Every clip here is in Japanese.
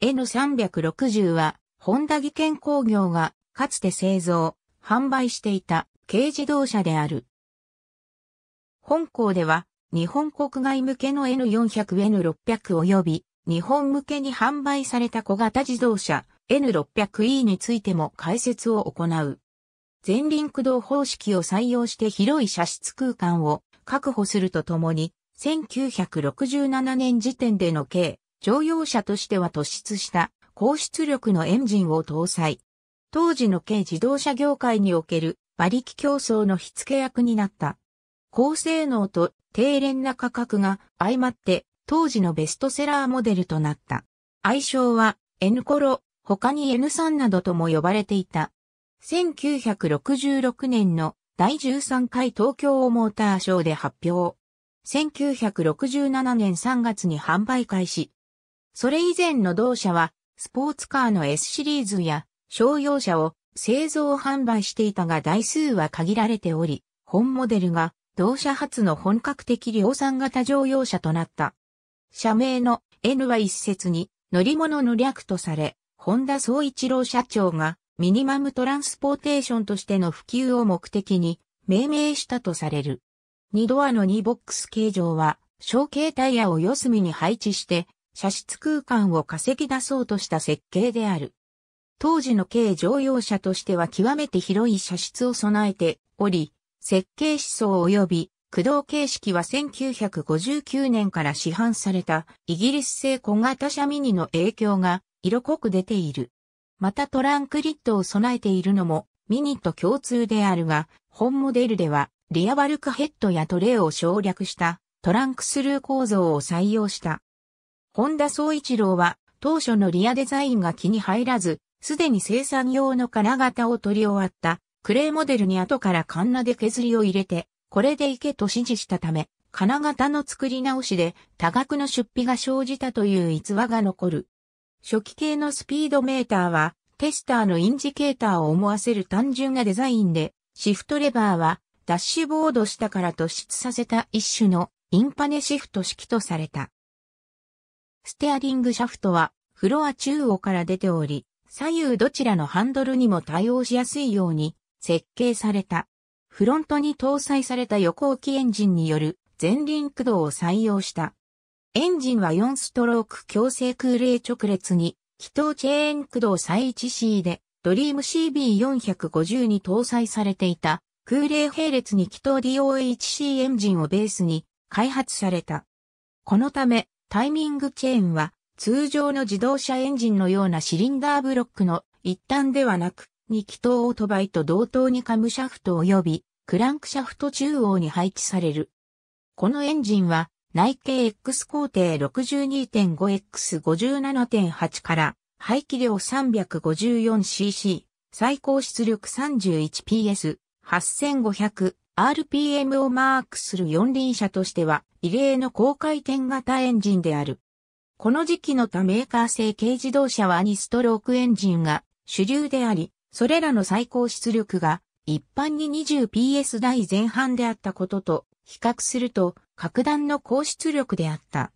N360 は、ホンダ技研工業が、かつて製造、販売していた軽自動車である。本校では、日本国外向けの N400、N600 及び、日本向けに販売された小型自動車 N600E についても解説を行う。前輪駆動方式を採用して広い車室空間を確保するとともに、1967年時点での計乗用車としては突出した高出力のエンジンを搭載。当時の軽自動車業界における馬力競争の火付け役になった。高性能と低廉な価格が相まって当時のベストセラーモデルとなった。愛称は N コロ、他に N3 などとも呼ばれていた。1966年の第13回東京モーターショーで発表。1967年3月に販売開始。それ以前の同社は、スポーツカーの S シリーズや商用車を製造販売していたが台数は限られており、本モデルが同社初の本格的量産型乗用車となった。社名の N は一説に乗り物の略とされ、本田総一郎社長がミニマムトランスポーテーションとしての普及を目的に命名したとされる。二ドアの2ボックス形状は小形タイヤを四隅に配置して射出空間を稼ぎ出そうとした設計である。当時の軽乗用車としては極めて広い射出を備えており、設計思想及び駆動形式は1959年から市販されたイギリス製小型車ミニの影響が色濃く出ている。またトランクリッドを備えているのもミニと共通であるが、本モデルではリアバルクヘッドやトレイを省略したトランクスルー構造を採用した。本田総一郎は当初のリアデザインが気に入らず、すでに生産用の金型を取り終わったクレーモデルに後からカンナで削りを入れて、これでいけと指示したため、金型の作り直しで多額の出費が生じたという逸話が残る。初期系のスピードメーターは、テスターのインジケーターを思わせる単純なデザインで、シフトレバーは、ダッシュボード下から突出させた一種のインパネシフト式とされた。ステアリングシャフトはフロア中央から出ており、左右どちらのハンドルにも対応しやすいように設計された。フロントに搭載された横置きエンジンによる前輪駆動を採用した。エンジンは4ストローク強制空冷直列に、気筒チェーン駆動再 1C で、ドリーム CB450 に搭載されていた、空冷並列に気筒 DOHC エンジンをベースに開発された。このため、タイミングチェーンは通常の自動車エンジンのようなシリンダーブロックの一端ではなく、2気筒オートバイと同等にカムシャフト及びクランクシャフト中央に配置される。このエンジンは内径 X 工程 62.5X57.8 から排気量 354cc、最高出力 31PS、8500 RPM をマークする四輪車としては異例の高回転型エンジンである。この時期の他メーカー製軽自動車は2ストロークエンジンが主流であり、それらの最高出力が一般に 20PS 台前半であったことと比較すると格段の高出力であった。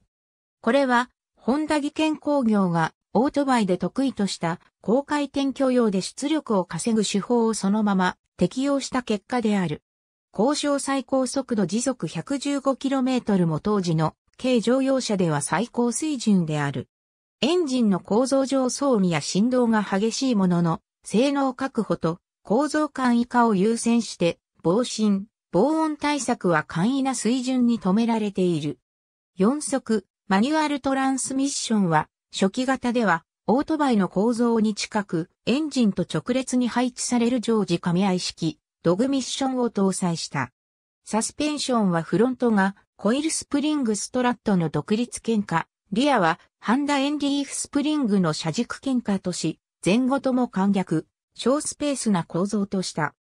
これは、ホンダ技研工業がオートバイで得意とした高回転許容で出力を稼ぐ手法をそのまま適用した結果である。交渉最高速度時速 115km も当時の軽乗用車では最高水準である。エンジンの構造上装備や振動が激しいものの、性能確保と構造簡易化を優先して、防振、防音対策は簡易な水準に止められている。4速、マニュアルトランスミッションは、初期型では、オートバイの構造に近く、エンジンと直列に配置される常時噛み合い式、ドグミッションを搭載した。サスペンションはフロントがコイルスプリングストラットの独立喧嘩、リアはハンダエンリーフスプリングの車軸喧嘩とし、前後とも簡略、小スペースな構造とした。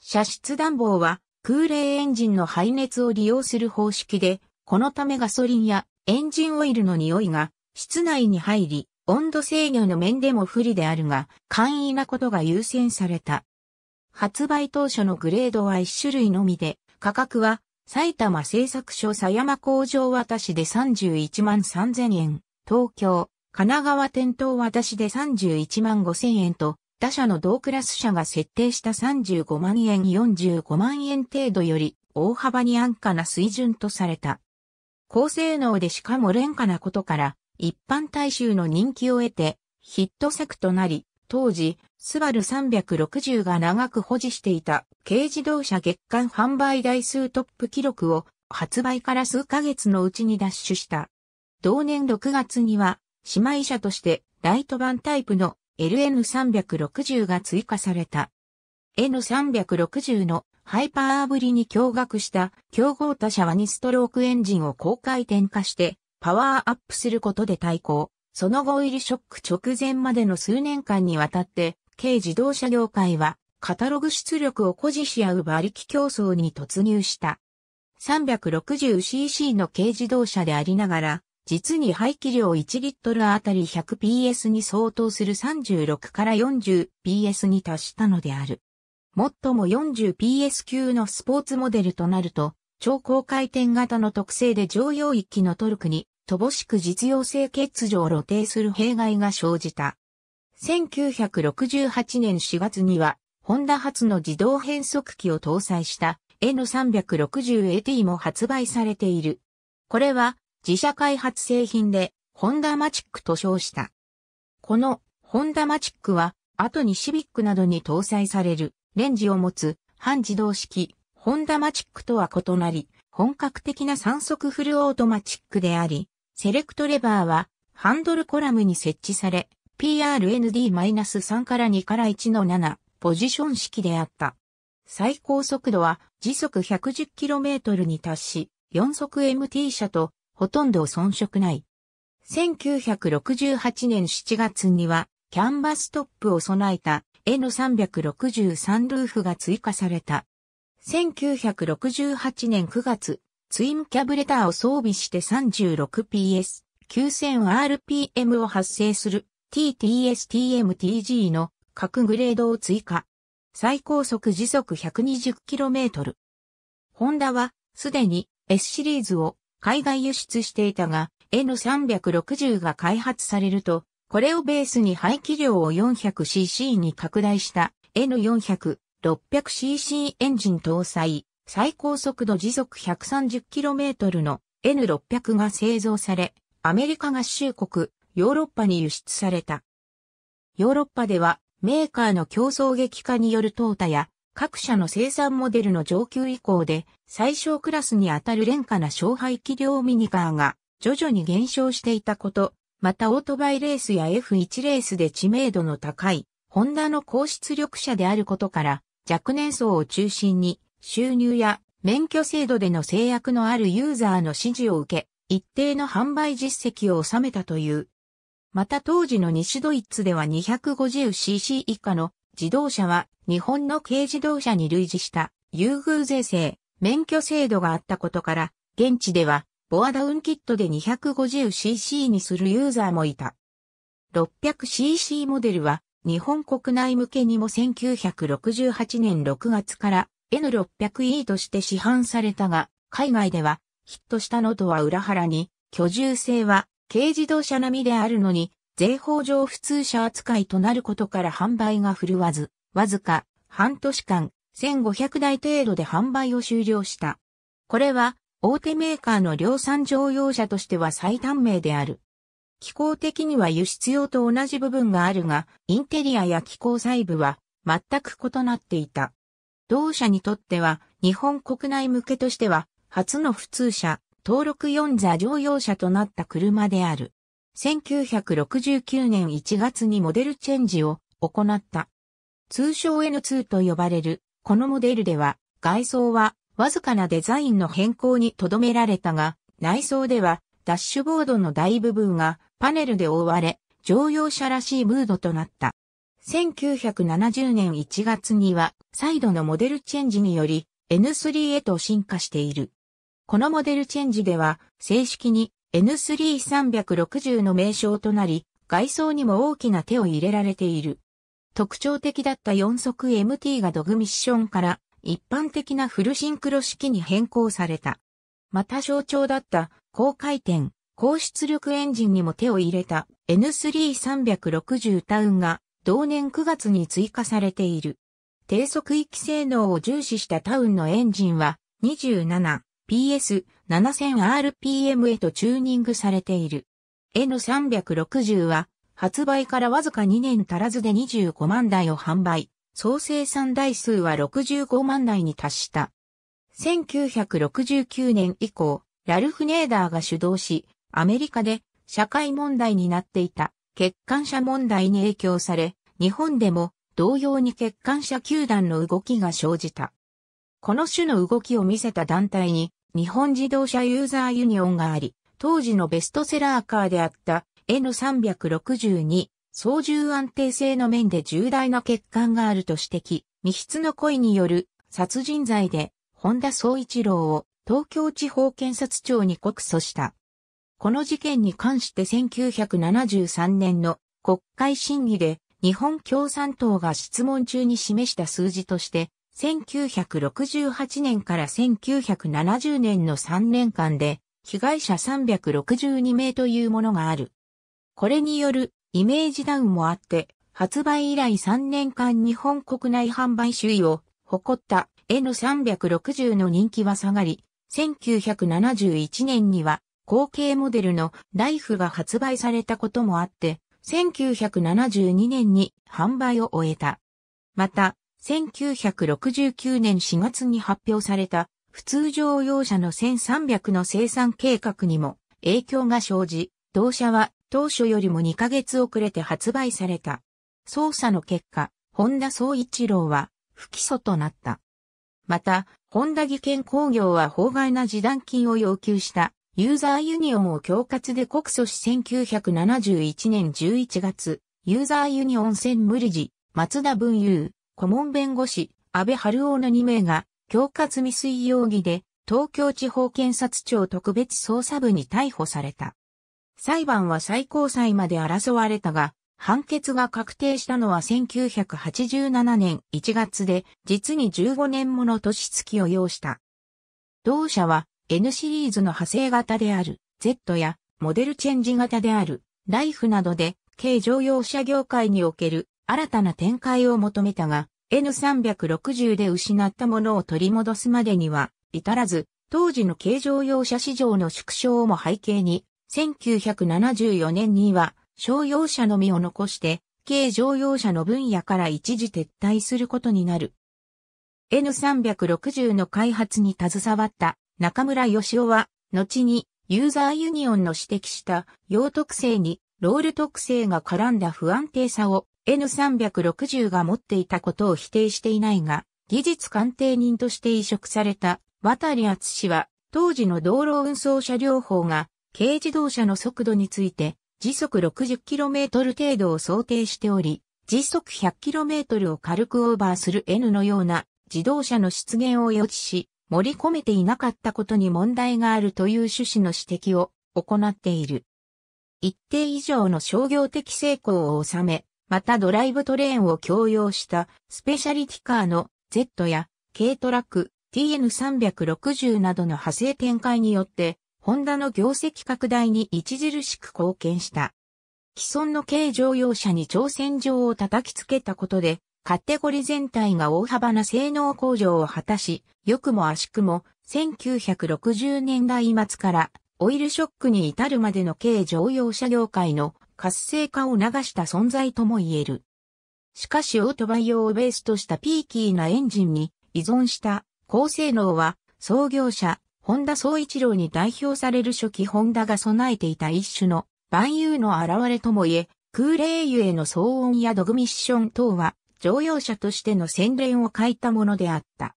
車室暖房は空冷エンジンの排熱を利用する方式で、このためガソリンやエンジンオイルの匂いが室内に入り、温度制御の面でも不利であるが、簡易なことが優先された。発売当初のグレードは1種類のみで、価格は埼玉製作所狭山工場渡しで31万3000円、東京、神奈川店頭渡しで31万5000円と、他社の同クラス社が設定した35万円45万円程度より大幅に安価な水準とされた。高性能でしかも廉価なことから、一般大衆の人気を得てヒット作となり、当時、スバル360が長く保持していた軽自動車月間販売台数トップ記録を発売から数ヶ月のうちに奪取した。同年6月には姉妹車としてライト版タイプの LN360 が追加された。N360 のハイパーぶりに驚愕した競合他社は2ストロークエンジンを高回転化してパワーアップすることで対抗。その後入りショック直前までの数年間にわたって軽自動車業界は、カタログ出力を誇示し合う馬力競争に突入した。360cc の軽自動車でありながら、実に排気量1リットルあたり 100PS に相当する36から 40PS に達したのである。もっとも 40PS 級のスポーツモデルとなると、超高回転型の特性で常用域のトルクに、乏しく実用性欠如を露呈する弊害が生じた。1968年4月には、ホンダ初の自動変速機を搭載した N360AT も発売されている。これは自社開発製品で、ホンダマチックと称した。このホンダマチックは、後にシビックなどに搭載されるレンジを持つ半自動式ホンダマチックとは異なり、本格的な三速フルオートマチックであり、セレクトレバーはハンドルコラムに設置され、PRND-3 から2から1の7ポジション式であった。最高速度は時速 110km に達し、4速 MT 車とほとんど遜色ない。1968年7月にはキャンバストップを備えた N363 ルーフが追加された。1968年9月、ツインキャブレターを装備して 36PS、9000rpm を発生する TTSTMTG の各グレードを追加。最高速時速 120km。ホンダは、すでに S シリーズを海外輸出していたが、N360 が開発されると、これをベースに排気量を 400cc に拡大した N400、600cc エンジン搭載、最高速度時速 130km の N600 が製造され、アメリカ合衆国、ヨーロッパに輸出された。ヨーロッパではメーカーの競争激化による淘汰や各社の生産モデルの上級以降で最小クラスにあたる廉価な勝敗機量ミニカーが徐々に減少していたこと、またオートバイレースや F1 レースで知名度の高いホンダの高出力車であることから若年層を中心に収入や免許制度での制約のあるユーザーの支持を受け、一定の販売実績を収めたというまた当時の西ドイツでは 250cc 以下の自動車は日本の軽自動車に類似した優遇税制、免許制度があったことから、現地ではボアダウンキットで 250cc にするユーザーもいた。600cc モデルは日本国内向けにも1968年6月から N600E として市販されたが、海外ではヒットしたのとは裏腹に居住性は軽自動車並みであるのに、税法上普通車扱いとなることから販売が振るわず、わずか半年間1500台程度で販売を終了した。これは大手メーカーの量産乗用車としては最短命である。機構的には輸出用と同じ部分があるが、インテリアや機構細部は全く異なっていた。同社にとっては日本国内向けとしては初の普通車、登録4座乗用車となった車である。1969年1月にモデルチェンジを行った。通称 N2 と呼ばれる、このモデルでは、外装はわずかなデザインの変更にとどめられたが、内装ではダッシュボードの大部分がパネルで覆われ、乗用車らしいムードとなった。1970年1月には、再度のモデルチェンジにより、N3 へと進化している。このモデルチェンジでは、正式に N3360 の名称となり、外装にも大きな手を入れられている。特徴的だった4速 MT がドグミッションから一般的なフルシンクロ式に変更された。また象徴だった高回転、高出力エンジンにも手を入れた N3360 タウンが同年9月に追加されている。低速域性能を重視したタウンのエンジンは27、PS7000RPM へとチューニングされている。N360 は発売からわずか2年足らずで25万台を販売、総生産台数は65万台に達した。1969年以降、ラルフ・ネーダーが主導し、アメリカで社会問題になっていた欠陥者問題に影響され、日本でも同様に欠陥者球団の動きが生じた。この種の動きを見せた団体に日本自動車ユーザーユニオンがあり、当時のベストセラーカーであった N362 操縦安定性の面で重大な欠陥があると指摘、未室の故意による殺人罪で本田総一郎を東京地方検察庁に告訴した。この事件に関して1973年の国会審議で日本共産党が質問中に示した数字として1968年から1970年の3年間で、被害者362名というものがある。これによるイメージダウンもあって、発売以来3年間日本国内販売首位を誇った N360 の人気は下がり、1971年には後継モデルのライフが発売されたこともあって、1972年に販売を終えた。また、1969年4月に発表された普通乗用車の1300の生産計画にも影響が生じ、同社は当初よりも2ヶ月遅れて発売された。捜査の結果、本田総一郎は不起訴となった。また、本田技研工業は法外な示談金を要求したユーザーユニオンを恐喝で告訴し1971年11月、ユーザーユニオン専無理事、松田文雄、顧問弁護士、安倍春夫の2名が、恐喝未遂容疑で、東京地方検察庁特別捜査部に逮捕された。裁判は最高裁まで争われたが、判決が確定したのは1987年1月で、実に15年もの年月を要した。同社は N シリーズの派生型である Z やモデルチェンジ型であるライフなどで、軽乗用車業界における新たな展開を求めたが、N360 で失ったものを取り戻すまでには至らず、当時の軽乗用車市場の縮小も背景に、1974年には商用車のみを残して、軽乗用車の分野から一時撤退することになる。N360 の開発に携わった中村義夫は、後にユーザーユニオンの指摘した用特性にロール特性が絡んだ不安定さを N360 が持っていたことを否定していないが、技術鑑定人として移植された渡り厚氏は、当時の道路運送車両法が軽自動車の速度について時速 60km 程度を想定しており、時速 100km を軽くオーバーする N のような自動車の出現を予知し、盛り込めていなかったことに問題があるという趣旨の指摘を行っている。一定以上の商業的成功を収め、またドライブトレーンを共用したスペシャリティカーの Z や軽トラック TN360 などの派生展開によって、ホンダの業績拡大に著しく貢献した。既存の軽乗用車に挑戦状を叩きつけたことで、カテゴリ全体が大幅な性能向上を果たし、良くも悪しくも、1960年代末から、オイルショックに至るまでの軽乗用車業界の活性化を促した存在とも言える。しかしオートバイ用をベースとしたピーキーなエンジンに依存した高性能は創業者、ホンダ総一郎に代表される初期ホンダが備えていた一種の万有の現れとも言え、空冷油への騒音やドグミッション等は乗用車としての洗練を欠いたものであった。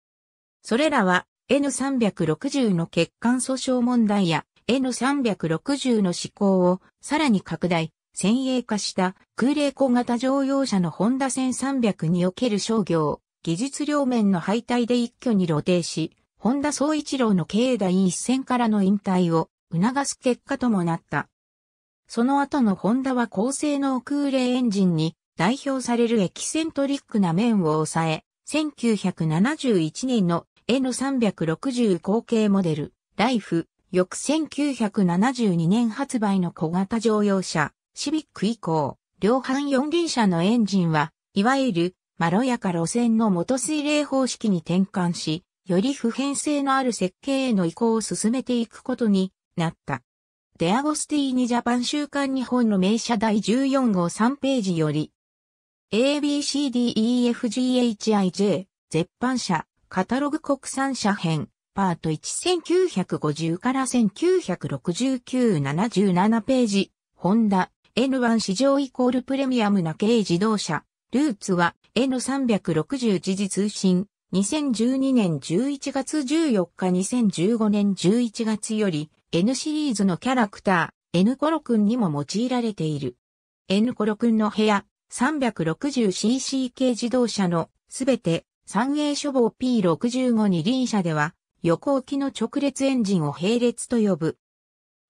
それらは N360 の欠陥訴訟問題や N360 の施行をさらに拡大、先鋭化した空冷小型乗用車のホンダ1300における商業、技術両面の敗退で一挙に露呈し、ホンダ総一郎の経営第一線からの引退を促す結果ともなった。その後のホンダは高性能空冷エンジンに代表されるエキセントリックな面を抑え、1971年の N360 後継モデル、ライフ、翌1972年発売の小型乗用車、シビック以降、両半四輪車のエンジンは、いわゆる、まろやか路線の元水冷方式に転換し、より普遍性のある設計への移行を進めていくことになった。デアゴスティーニジャパン週刊日本の名車第14号3ページより、ABCDEFGHIJ、絶版車、カタログ国産車編、パート1950から1969-77ページ、ホンダ、N1 市場イコールプレミアムな軽自動車。ルーツは N360 時事通信。2012年11月14日2015年11月より N シリーズのキャラクター N コロくんにも用いられている。N コロくんの部屋 360cc 系自動車のすべて三栄処方 P65 二輪車では横置きの直列エンジンを並列と呼ぶ。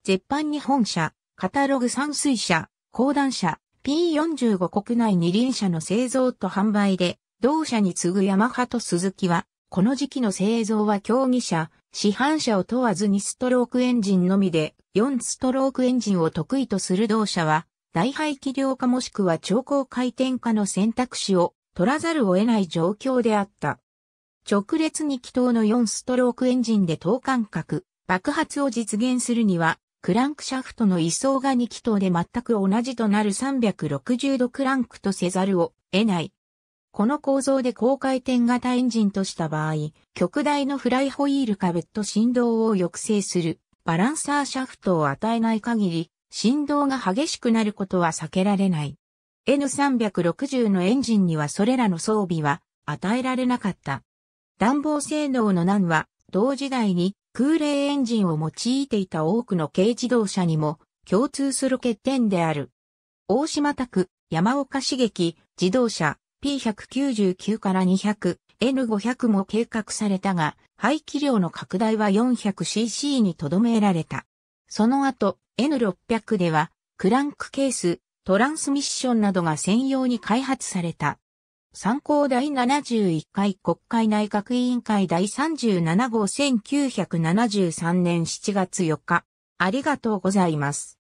絶版日本車、カタログ三水車、講談社 P45 国内二輪車の製造と販売で、同社に次ぐヤマハとスズキは、この時期の製造は競技車、市販車を問わず2ストロークエンジンのみで、4ストロークエンジンを得意とする同社は、大排気量化もしくは超高回転化の選択肢を取らざるを得ない状況であった。直列2気筒の4ストロークエンジンで等間隔、爆発を実現するには、クランクシャフトの位相が2気筒で全く同じとなる360度クランクとせざるを得ない。この構造で高回転型エンジンとした場合、極大のフライホイールカとット振動を抑制するバランサーシャフトを与えない限り、振動が激しくなることは避けられない。N360 のエンジンにはそれらの装備は与えられなかった。暖房性能の難は同時代に空冷エンジンを用いていた多くの軽自動車にも共通する欠点である。大島拓、山岡茂樹、自動車 P199 から 200N500 も計画されたが、排気量の拡大は 400cc にとどめられた。その後、N600 では、クランクケース、トランスミッションなどが専用に開発された。参考第71回国会内閣委員会第37号1973年7月4日。ありがとうございます。